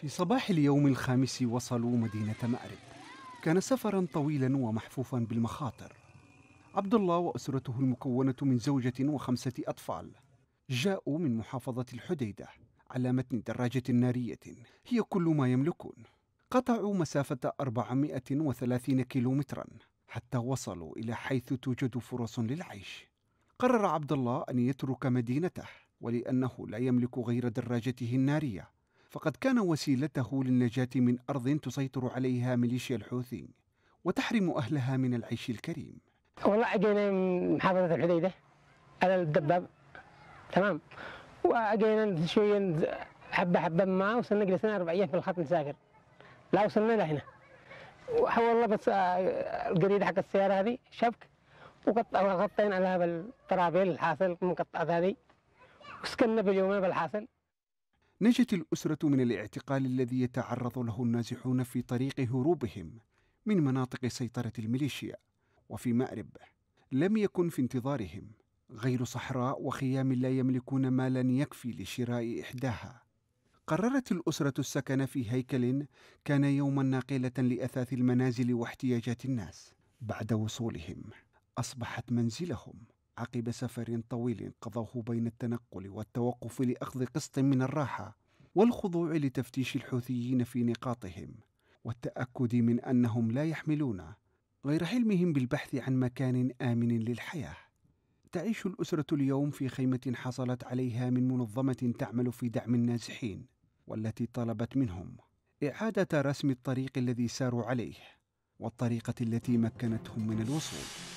في صباح اليوم الخامس وصلوا مدينة مأرب كان سفرا طويلا ومحفوفا بالمخاطر عبد الله وأسرته المكونة من زوجة وخمسة أطفال جاءوا من محافظة الحديدة على متن دراجة نارية هي كل ما يملكون قطعوا مسافة 430 كيلومترا حتى وصلوا إلى حيث توجد فرص للعيش قرر عبد الله أن يترك مدينته ولأنه لا يملك غير دراجته النارية فقد كان وسيلته للنجاة من أرض تسيطر عليها ميليشيا الحوثي وتحرم أهلها من العيش الكريم والله أجينا من محافظة الحديدة على الدباب تمام وأجينا شوية حبة حبة ما وصلنا جلسنا أربع أيام في الخط نسافر لا وصلنا لهنا وحول بس آه، القريدة حق السيارة هذه شبك وغطينا عليها بالطرابيل الحاصل المقطعات هذه وسكننا باليومين بالحاصل نجت الأسرة من الاعتقال الذي يتعرض له النازحون في طريق هروبهم من مناطق سيطرة الميليشيا وفي مأرب لم يكن في انتظارهم غير صحراء وخيام لا يملكون مالا يكفي لشراء إحداها قررت الأسرة السكن في هيكل كان يوما ناقلة لأثاث المنازل واحتياجات الناس بعد وصولهم أصبحت منزلهم عقب سفر طويل قضاه بين التنقل والتوقف لاخذ قسط من الراحه والخضوع لتفتيش الحوثيين في نقاطهم والتاكد من انهم لا يحملون غير حلمهم بالبحث عن مكان امن للحياه تعيش الاسره اليوم في خيمه حصلت عليها من منظمه تعمل في دعم النازحين والتي طلبت منهم اعاده رسم الطريق الذي ساروا عليه والطريقه التي مكنتهم من الوصول